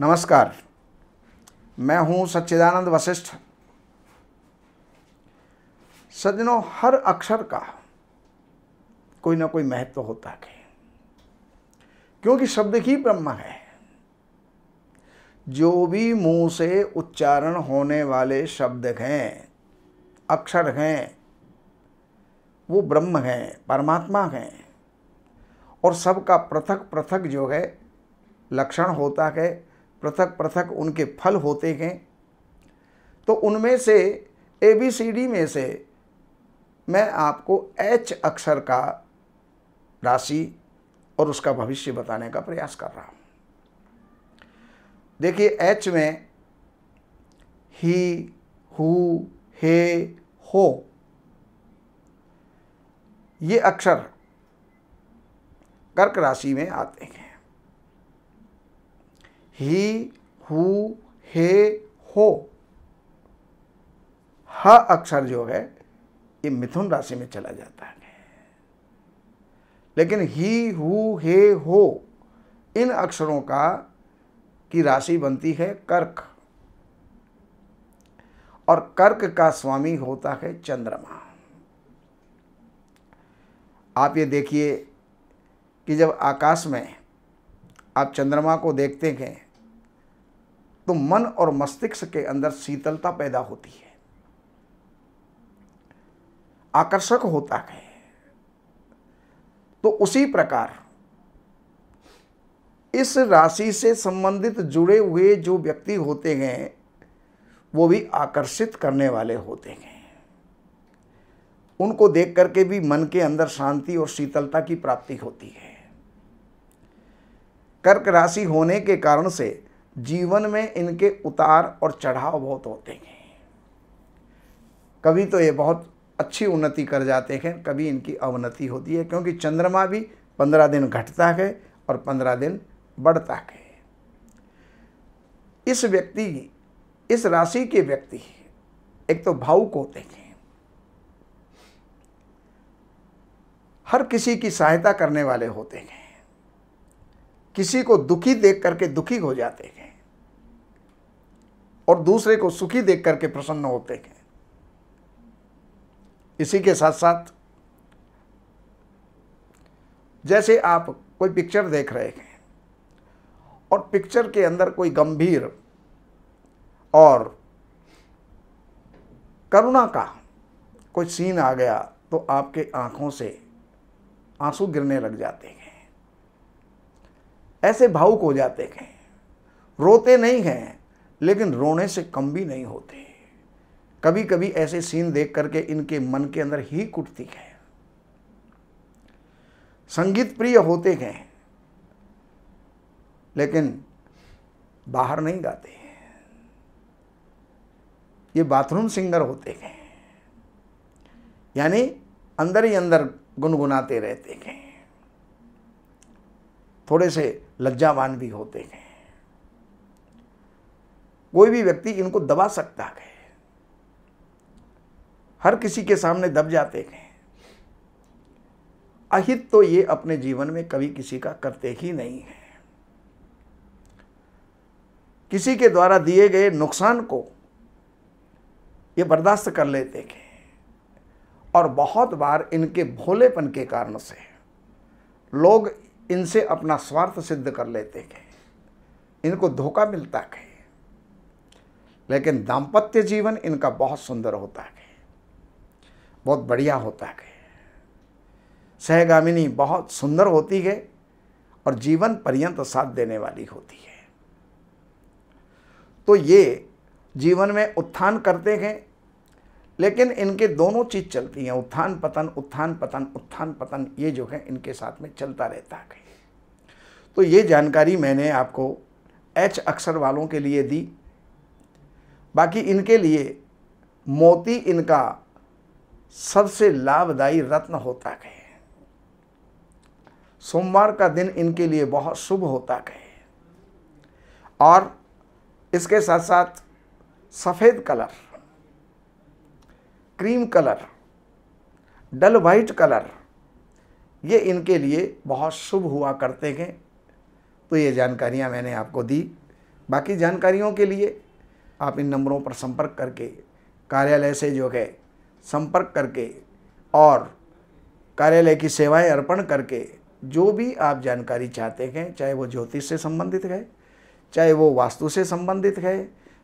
नमस्कार मैं हूं सच्चिदानंद वशिष्ठ सज्जनों हर अक्षर का कोई ना कोई महत्व होता है क्योंकि शब्द ही ब्रह्म है जो भी मुंह से उच्चारण होने वाले शब्द हैं अक्षर हैं वो ब्रह्म हैं परमात्मा हैं और सबका पृथक पृथक जो है लक्षण होता है पृथक पृथक उनके फल होते हैं तो उनमें से ए बी सी डी में से मैं आपको एच अक्षर का राशि और उसका भविष्य बताने का प्रयास कर रहा हूँ देखिए एच में ही हु हे हो ये अक्षर कर्क राशि में आते हैं ही हु हे हो ह अक्षर जो है ये मिथुन राशि में चला जाता है लेकिन ही हु हे हो इन अक्षरों का की राशि बनती है कर्क और कर्क का स्वामी होता है चंद्रमा आप ये देखिए कि जब आकाश में आप चंद्रमा को देखते हैं तो मन और मस्तिष्क के अंदर शीतलता पैदा होती है आकर्षक होता है तो उसी प्रकार इस राशि से संबंधित जुड़े हुए जो व्यक्ति होते हैं वो भी आकर्षित करने वाले होते हैं उनको देख करके भी मन के अंदर शांति और शीतलता की प्राप्ति होती है कर्क राशि होने के कारण से जीवन में इनके उतार और चढ़ाव बहुत होते हैं कभी तो ये बहुत अच्छी उन्नति कर जाते हैं कभी इनकी अवनति होती है क्योंकि चंद्रमा भी पंद्रह दिन घटता है और पंद्रह दिन बढ़ता है इस व्यक्ति इस राशि के व्यक्ति एक तो भावुक होते हैं हर किसी की सहायता करने वाले होते हैं किसी को दुखी देख करके दुखी हो जाते हैं और दूसरे को सुखी देख करके प्रसन्न होते हैं इसी के साथ साथ जैसे आप कोई पिक्चर देख रहे हैं और पिक्चर के अंदर कोई गंभीर और करुणा का कोई सीन आ गया तो आपके आंखों से आंसू गिरने लग जाते हैं ऐसे भावुक हो जाते हैं रोते नहीं हैं लेकिन रोने से कम भी नहीं होते कभी कभी ऐसे सीन देख करके इनके मन के अंदर ही कुटती है संगीत प्रिय होते हैं लेकिन बाहर नहीं गाते ये बाथरूम सिंगर होते हैं यानी अंदर ही अंदर गुनगुनाते रहते हैं थोड़े से लज्जावान भी होते हैं कोई भी व्यक्ति इनको दबा सकता है हर किसी के सामने दब जाते हैं अहित तो ये अपने जीवन में कभी किसी का करते ही नहीं है किसी के द्वारा दिए गए नुकसान को ये बर्दाश्त कर लेते हैं और बहुत बार इनके भोलेपन के कारण से लोग इनसे अपना स्वार्थ सिद्ध कर लेते हैं इनको धोखा मिलता है लेकिन दाम्पत्य जीवन इनका बहुत सुंदर होता है बहुत बढ़िया होता है सहगामिनी बहुत सुंदर होती है और जीवन पर्यंत साथ देने वाली होती है तो ये जीवन में उत्थान करते हैं लेकिन इनके दोनों चीज़ चलती हैं उत्थान पतन उत्थान पतन उत्थान पतन ये जो है इनके साथ में चलता रहता है तो ये जानकारी मैंने आपको एच अक्षर वालों के लिए दी बाकी इनके लिए मोती इनका सबसे लाभदायी रत्न होता कहे सोमवार का दिन इनके लिए बहुत शुभ होता कहे और इसके साथ साथ सफ़ेद colour cream colour dull white colour ये इनके लिए बहुत शुभ हुआ करते हैं तो ये जानकारियाँ मैंने आपको दी बाकी जानकारियों के लिए आप इन नंबरों पर संपर्क करके कार्यालय से जो है संपर्क करके और कार्यालय की सेवाएं अर्पण करके जो भी आप जानकारी चाहते हैं चाहे वो ज्योतिष से संबंधित है चाहे वो वास्तु से संबंधित है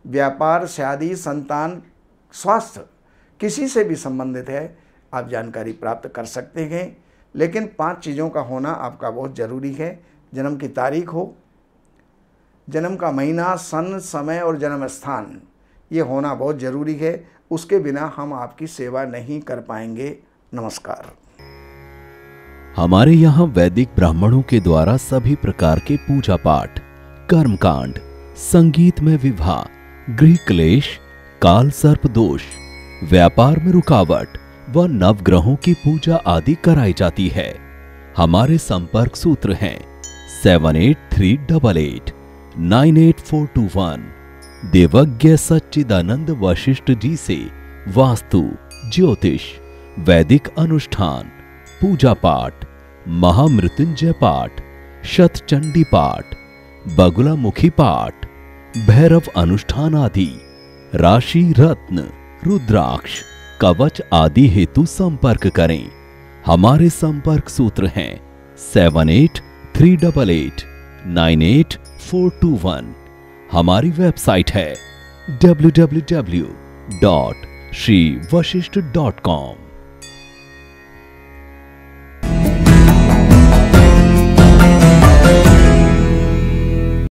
व्यापार शादी संतान स्वास्थ्य किसी से भी संबंधित है आप जानकारी प्राप्त कर सकते हैं लेकिन पांच चीज़ों का होना आपका बहुत ज़रूरी है जन्म की तारीख हो जन्म का महीना सन समय और जन्म स्थान ये होना बहुत ज़रूरी है उसके बिना हम आपकी सेवा नहीं कर पाएंगे नमस्कार हमारे यहाँ वैदिक ब्राह्मणों के द्वारा सभी प्रकार के पूजा पाठ कर्म कांड संगीत में विवाह गृह क्लेश काल सर्प दोष व्यापार में रुकावट व नवग्रहों की पूजा आदि कराई जाती है हमारे संपर्क सूत्र हैं seven eight three double eight one देवज्ञ सच्चिदानंद वशिष्ठ जी से वास्तु ज्योतिष वैदिक अनुष्ठान पूजा पाठ महामृत्युंजय पाठ शतचंडी पाठ बगुलामुखी पाठ भैरव अनुष्ठान आदि राशि रत्न रुद्राक्ष कवच आदि हेतु संपर्क करें हमारे संपर्क सूत्र हैं seven eight three double eight nine eight four two one हमारी वेबसाइट है W W W dot Shri Vashishtha dot com